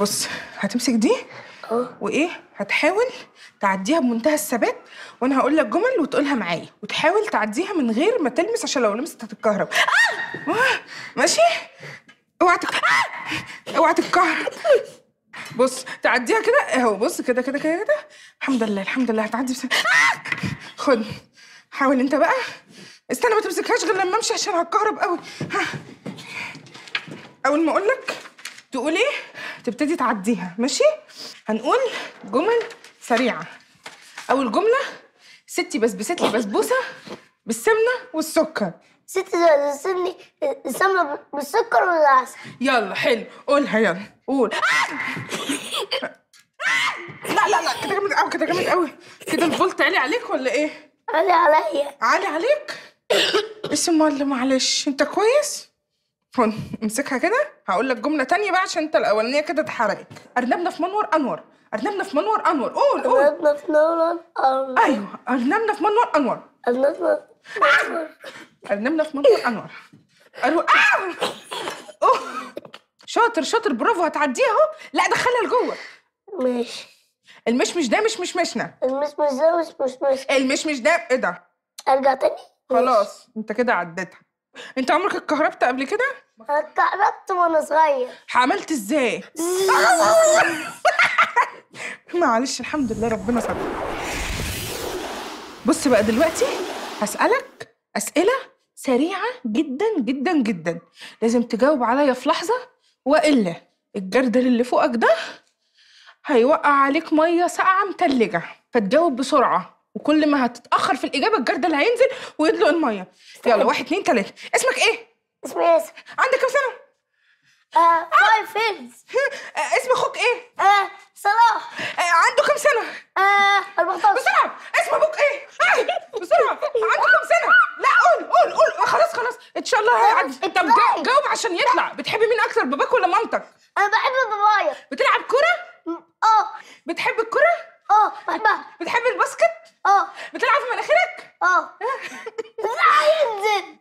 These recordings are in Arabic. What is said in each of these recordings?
بص هتمسك دي اه وايه هتحاول تعديها بمنتهى الثبات وانا هقول لك جمل وتقولها معايا وتحاول تعديها من غير ما تلمس عشان لو لمست هتتكهرب آه! آه! ماشي اوعى آه! اوعى تتكهرب بص تعديها كده اهو بص كده كده كده كده الحمد لله الحمد لله هتعدي بس آه! خد حاول انت بقى استنى ما تمسكهاش غير لما امشي عشان هتكهرب قوي ها اول ما اقول لك تقولي تبتدي تعديها ماشي هنقول جمل سريعه اول جمله ستي بسبست لي بسبوسه بالسمنه والسكر ستي بسبستني السمنه بالسكر والعسل يلا حلو قولها يلا قول لا لا لا كده جامد قوي كده جامد قوي كده الفولت عالي عليك ولا ايه؟ عالي عليا عالي عليك؟ اسم الله معلش انت كويس؟ امسكها كده هقول لك جمله تانية بقى عشان انت الاولانيه كده اتحرقت ارنبنا في منور انور ارنبنا في منور انور قول قول ارنبنا في منور انور ايوه ارنبنا في منور انور ارنبنا في آه! منور ارنبنا في منور انور آه! شاطر شاطر برافو هتعديها اهو لا دخلها لجوه ماشي المشمش ده مش مشمشنا المشمش ده مش مشمشنا المشمش ده ايه ده ارجع تاني خلاص انت كده عديتها انت عمرك اتكهربت قبل كده؟ اتكهربت وانا صغير عملت ازاي؟ معلش الحمد لله ربنا صدق بص بقى دلوقتي هسألك أسئلة سريعة جدا جدا جدا لازم تجاوب عليا في لحظة وإلا الجردل اللي فوقك ده هيوقع عليك مية ساقعة متلجة فتجاوب بسرعة وكل ما هتتاخر في الاجابه الجرد اللي هينزل ويدلق الميه يلا واحد اثنين ثلاثه اسمك ايه اسمي ياسر عندك كام سنه آه فايف آه، اسم اخوك ايه؟ آه صلاح آه، عنده كام سنة؟ آه 14 بسرعة اسم ابوك ايه؟ آه، بسرعة عنده كام سنة؟ لا قول قول قول خلاص خلاص ان شاء الله هيعدي طب جاوب عشان يطلع بتحبي مين اكتر باباك ولا مامتك؟ انا بحب بابايا بتلعب كورة؟ اه بتحب الكورة؟ اه بحبها بتحب الباسكت؟ اه بتلعب في مناخيرك؟ اه ينزل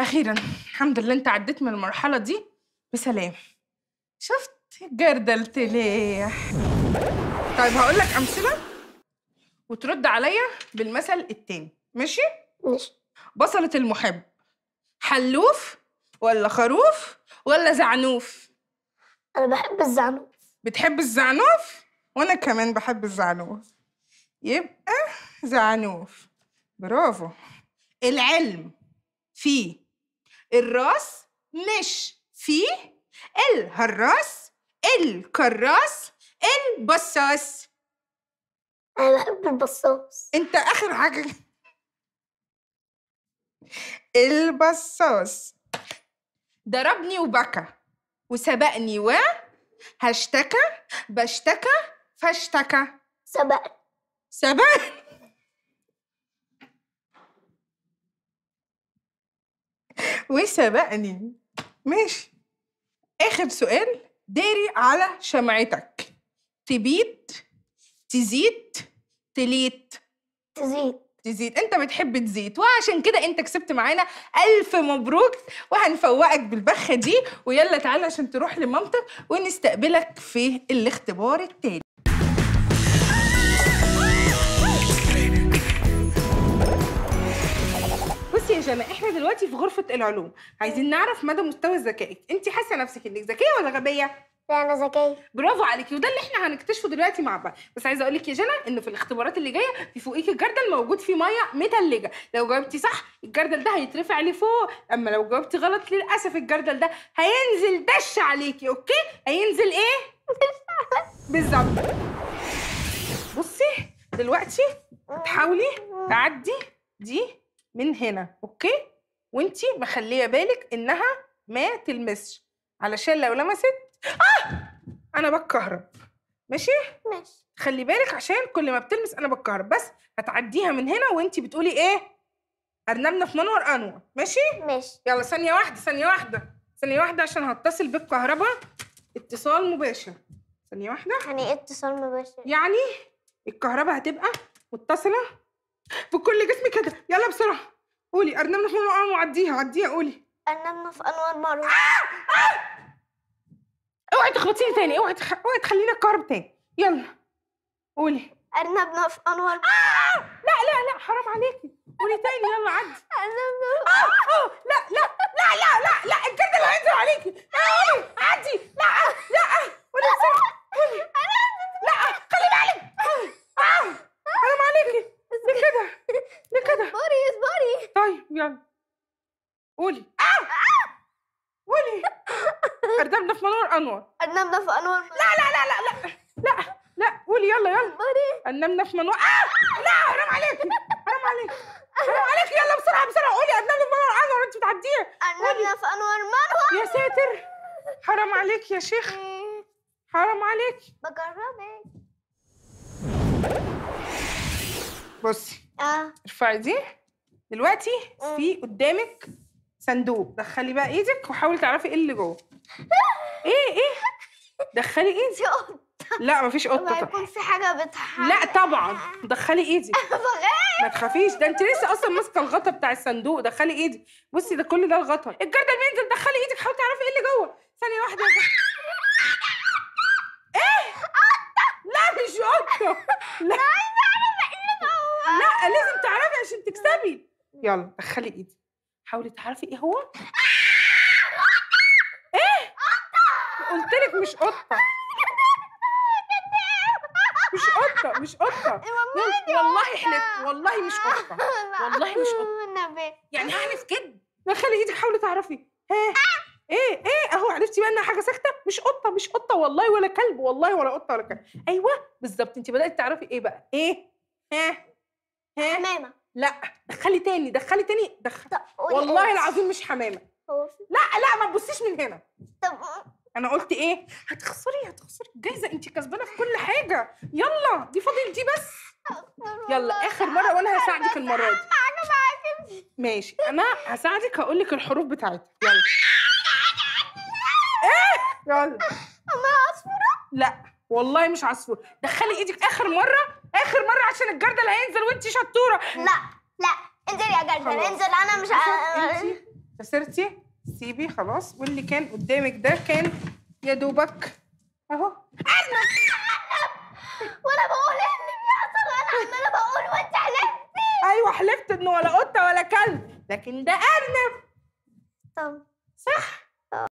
اخيرا الحمد لله انت عديت من المرحله دي بسلام شفت جردلت ليه طيب هقول لك امثله وترد عليا بالمثل التاني ماشي ماشي بصله المحب حلوف ولا خروف ولا زعنوف انا بحب الزعنوف بتحب الزعنوف وانا كمان بحب الزعنوف يبقى زعنوف برافو العلم فيه الراس مش فيه الهراس الكراس البصاص انا بحب البصاص انت اخر حاجه البصاص ضربني وبكى وسبقني و هشتكى بشتكى فاشتكى سبقني سبقني وسبقني ماشي اخر سؤال داري على شمعتك تبيد تزيد تليت تزيد تزيد انت بتحب تزيد وعشان كده انت كسبت معانا الف مبروك وهنفوقك بالبخه دي ويلا تعالى عشان تروح لمامتك ونستقبلك في الاختبار التالي يا جماعه احنا دلوقتي في غرفه العلوم عايزين نعرف مدى مستوى ذكائك انت حاسه نفسك انك ذكيه ولا غبيه لا انا ذكيه برافو عليكي وده اللي احنا هنكتشفه دلوقتي مع بعض بس عايزه اقول لك يا جنى ان في الاختبارات اللي جايه في فوقيكي الجردل موجود فيه ميه متلجه لو جاوبتي صح الجردل ده هيترفع لفوق اما لو جاوبتي غلط للاسف الجردل ده هينزل دش عليكي اوكي هينزل ايه بالظبط بصي دلوقتي تحاولي تعدي دي من هنا اوكي وانت مخليه بالك انها ما تلمسش علشان لو لمست آه! انا بتكهرب ماشي ماشي خلي بالك عشان كل ما بتلمس انا بتكهرب بس هتعديها من هنا وانت بتقولي ايه ارنبنا في منور انور ماشي ماشي يلا ثانيه واحده ثانيه واحده ثانيه واحده عشان هتصل بالكهرباء اتصال مباشر ثانيه واحده يعني ايه اتصال مباشر يعني الكهرباء هتبقى متصله بكل جسمي كده يلا بسرعه قولي ارنبنا في انوار وعديها عديها قولي ارنب في انوار معروف آه! آه! اوعي تخبطيني تاني اوعي تخ... اوعي تخليني اتكهرب تاني يلا قولي ارنبنا في انوار آه! لا لا لا حرام عليكي قولي تاني يلا عدي ارنبنا آه! آه! لا لا لا لا لا لا الجرد اللي هينزل عليكي قولي عدي لا لا يلا قولي قولي أردمنا في منور أنور أردمنا في أنور لا لا لا لا لا لا لا قولي يلا يلا أردمنا في منور آه لا حرام عليكي حرام عليكي حرام عليكي يلا بسرعة بسرعة قولي أردمنا في منور أنور أنت بتعديها أردمنا في أنور منور يا ساتر حرام عليك يا شيخ حرام عليك بجربك بصي اه ارفعي دي دلوقتي في قدامك صندوق دخلي بقى ايدك وحاولي تعرفي ايه اللي جوه ايه ايه دخلي ايدي لا مفيش قطه ما يكون في حاجه بتحرك لا طبعا دخلي ايدك ما تخافيش ده انت لسه اصلا ماسكه الغطا بتاع الصندوق دخلي ايدي بصي ده كل ده الغطا الجردل بينزل دخلي ايدك حاولي تعرفي ايه اللي جوه ثانيه واحده يلا دخلي ايدي حاولي تعرفي ايه هو ايه قلت لك مش قطه مش قطه مش قطه والله حلفت والله مش قطه والله مش قطه يعني هحلف كده دخلي ايدك حاولي تعرفي ها ايه ايه اهو عرفتي بقى انها حاجه ساكته مش قطه مش قطه والله ولا كلب والله ولا قطه ولا كلب ايوه بالظبط انت بدات تعرفي ايه بقى ايه ها ها حمامه لا دخلي تاني دخلي تاني دخلي والله العظيم مش حمامه لا لا ما تبصيش من هنا طب انا قلت ايه هتخسري هتخسري الجايزه انت كسبانه في كل حاجه يلا دي فاضل دي بس يلا اخر مره وانا هساعدك المره دي ماشي انا هساعدك هقول لك الحروف بتاعتها يلا ايه يلا ما عصفوره لا والله مش عصفوره دخلي ايدك اخر مره اخر مره عشان الجردل هينزل وانت شطوره لا لا انزل يا جردل انزل انا مش خسرتي سيبي خلاص واللي كان قدامك ده كان يا دوبك اهو ارنب وانا بقول ايه اللي بيحصل وانا عماله بقول وانت حلفتي ايوه حلفت انه ولا قطه ولا كلب لكن ده ارنب طب صح